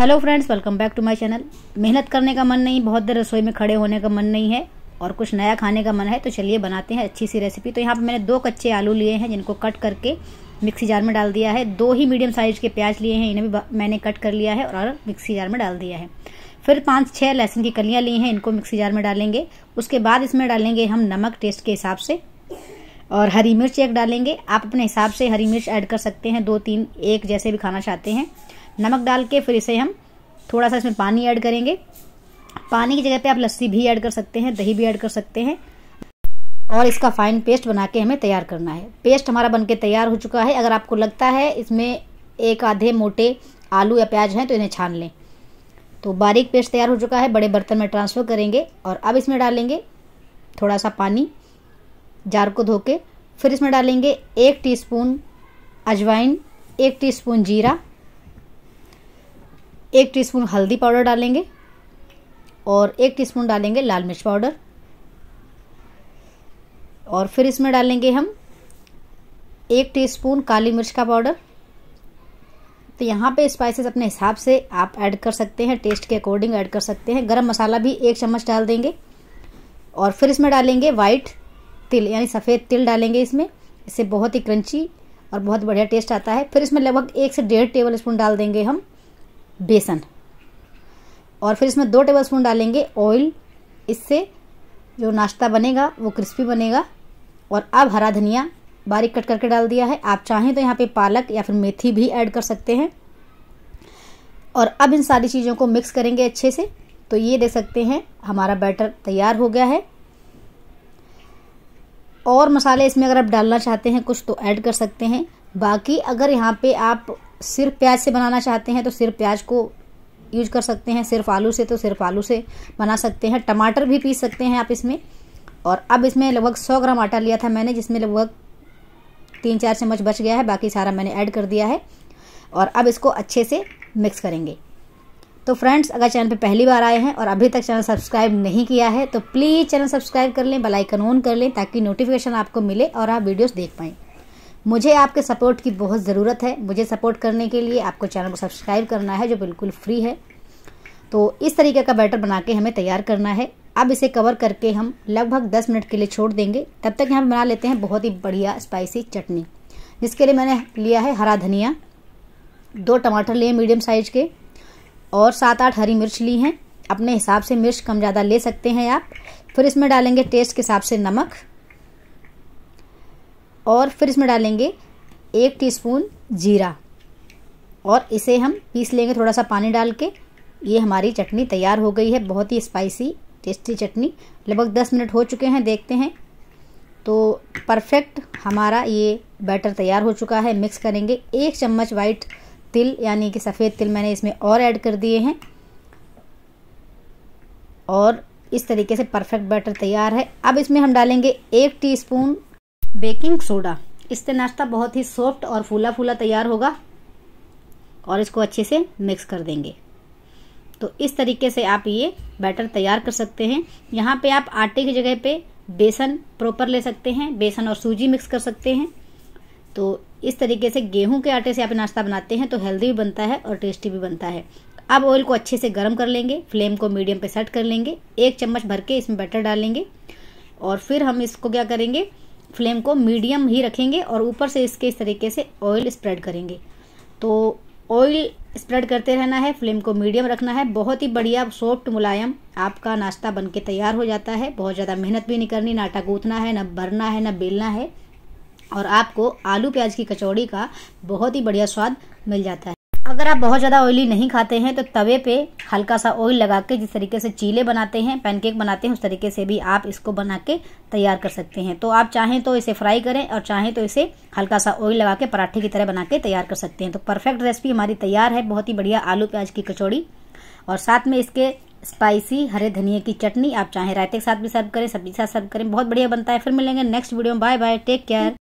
hello friends welcome back to my channel मेहनत करने का मन नहीं बहुत देर रसोई में खड़े होने का मन नहीं है और कुछ नया खाने का मन है तो चलिए बनाते हैं अच्छी सी रेसिपी तो यहाँ पे मैंने दो कच्चे आलू लिए हैं जिनको कट करके मिक्सी जार में डाल दिया है दो ही मीडियम साइज़ के प्याज लिए हैं इन्हें भी मैंने कट कर लिया है और मिक्सी जार में डाल दिया है फिर पाँच छः लहसुन की कलियाँ ली हैं इनको मिक्सी जार में डालेंगे उसके बाद इसमें डालेंगे हम नमक टेस्ट के हिसाब से और हरी मिर्च एक डालेंगे आप अपने हिसाब से हरी मिर्च ऐड कर सकते हैं दो तीन एक जैसे भी खाना चाहते हैं नमक डाल के फिर इसे हम थोड़ा सा इसमें पानी ऐड करेंगे पानी की जगह पे आप लस्सी भी ऐड कर सकते हैं दही भी ऐड कर सकते हैं और इसका फाइन पेस्ट बना के हमें तैयार करना है पेस्ट हमारा बनके तैयार हो चुका है अगर आपको लगता है इसमें एक आधे मोटे आलू या प्याज हैं तो इन्हें छान लें तो बारीक पेस्ट तैयार हो चुका है बड़े बर्तन में ट्रांसफ़र करेंगे और अब इसमें डालेंगे थोड़ा सा पानी जार को धो के फिर इसमें डालेंगे एक टी अजवाइन एक टी जीरा एक टीस्पून हल्दी पाउडर डालेंगे और एक टीस्पून डालेंगे लाल मिर्च पाउडर और फिर इसमें डालेंगे हम एक टीस्पून काली मिर्च का पाउडर तो यहाँ पे स्पाइसेस अपने हिसाब से आप ऐड कर सकते हैं टेस्ट के अकॉर्डिंग ऐड कर सकते हैं गरम मसाला भी एक चम्मच डाल देंगे और फिर इसमें डालेंगे वाइट तिल यानी सफ़ेद तिल डालेंगे इसमें इससे बहुत ही क्रंची और बहुत बढ़िया टेस्ट आता है फिर इसमें लगभग एक से डेढ़ टेबल स्पून डाल देंगे हम बेसन और फिर इसमें दो टेबल स्पून डालेंगे ऑयल इससे जो नाश्ता बनेगा वो क्रिस्पी बनेगा और अब हरा धनिया बारीक कट करके डाल दिया है आप चाहें तो यहाँ पे पालक या फिर मेथी भी ऐड कर सकते हैं और अब इन सारी चीज़ों को मिक्स करेंगे अच्छे से तो ये दे सकते हैं हमारा बैटर तैयार हो गया है और मसाले इसमें अगर आप डालना चाहते हैं कुछ तो ऐड कर सकते हैं बाकी अगर यहाँ पे आप सिर्फ प्याज से बनाना चाहते हैं तो सिर्फ प्याज को यूज कर सकते हैं सिर्फ आलू से तो सिर्फ आलू से बना सकते हैं टमाटर भी पीस सकते हैं आप इसमें और अब इसमें लगभग सौ ग्राम आटा लिया था मैंने जिसमें लगभग तीन चार चम्मच बच गया है बाकी सारा मैंने ऐड कर दिया है और अब इसको अच्छे से मिक्स करेंगे तो फ्रेंड्स अगर चैनल पे पहली बार आए हैं और अभी तक चैनल सब्सक्राइब नहीं किया है तो प्लीज़ चैनल सब्सक्राइब कर लें बेल आइकन ऑन कर लें ताकि नोटिफिकेशन आपको मिले और आप वीडियोस देख पाएँ मुझे आपके सपोर्ट की बहुत ज़रूरत है मुझे सपोर्ट करने के लिए आपको चैनल को सब्सक्राइब करना है जो बिल्कुल फ्री है तो इस तरीके का बैटर बना के हमें तैयार करना है अब इसे कवर करके हम लगभग 10 मिनट के लिए छोड़ देंगे तब तक यहाँ बना लेते हैं बहुत ही बढ़िया स्पाइसी चटनी जिसके लिए मैंने लिया है हरा धनिया दो टमाटर लिए मीडियम साइज के और सात आठ हरी मिर्च ली हैं अपने हिसाब से मिर्च कम ज़्यादा ले सकते हैं आप फिर इसमें डालेंगे टेस्ट के हिसाब से नमक और फिर इसमें डालेंगे एक टीस्पून जीरा और इसे हम पीस लेंगे थोड़ा सा पानी डाल के ये हमारी चटनी तैयार हो गई है बहुत ही स्पाइसी टेस्टी चटनी लगभग दस मिनट हो चुके हैं देखते हैं तो परफेक्ट हमारा ये बैटर तैयार हो चुका है मिक्स करेंगे एक चम्मच वाइट तिल यानी कि सफ़ेद तिल मैंने इसमें और ऐड कर दिए हैं और इस तरीके से परफेक्ट बैटर तैयार है अब इसमें हम डालेंगे एक टीस्पून बेकिंग सोडा इससे नाश्ता बहुत ही सॉफ्ट और फूला फूला तैयार होगा और इसको अच्छे से मिक्स कर देंगे तो इस तरीके से आप ये बैटर तैयार कर सकते हैं यहाँ पे आप आटे की जगह पे बेसन प्रॉपर ले सकते हैं बेसन और सूजी मिक्स कर सकते हैं तो इस तरीके से गेहूं के आटे से आप नाश्ता बनाते हैं तो हेल्दी भी बनता है और टेस्टी भी बनता है अब ऑयल को अच्छे से गर्म कर लेंगे फ्लेम को मीडियम पे सेट कर लेंगे एक चम्मच भर के इसमें बैटर डालेंगे और फिर हम इसको क्या करेंगे फ्लेम को मीडियम ही रखेंगे और ऊपर से इसके इस तरीके से ऑयल स्प्रेड करेंगे तो ऑयल स्प्रेड करते रहना है फ्लेम को मीडियम रखना है बहुत ही बढ़िया सॉफ्ट मुलायम आपका नाश्ता बन के तैयार हो जाता है बहुत ज़्यादा मेहनत भी नहीं करनी ना आटा गूँथना है ना भरना है ना बेलना है और आपको आलू प्याज की कचौड़ी का बहुत ही बढ़िया स्वाद मिल जाता है अगर आप बहुत ज़्यादा ऑयली नहीं खाते हैं तो तवे पे हल्का सा ऑयल लगा के जिस तरीके से चीले बनाते हैं पैनकेक बनाते हैं उस तरीके से भी आप इसको बना के तैयार कर सकते हैं तो आप चाहें तो इसे फ्राई करें और चाहें तो इसे हल्का सा ऑयल लगा के पराठे की तरह बना के तैयार कर सकते हैं तो परफेक्ट रेसिपी हमारी तैयार है बहुत ही बढ़िया आलू प्याज की कचौड़ी और साथ में इसके स्पाइसी हरे धनिया की चटनी आप चाहें रायते के साथ भी सर्व करें सब्जी के साथ सर्व करें बहुत बढ़िया बनता है फिर मिलेंगे नेक्स्ट वीडियो में बाय बाय टेक केयर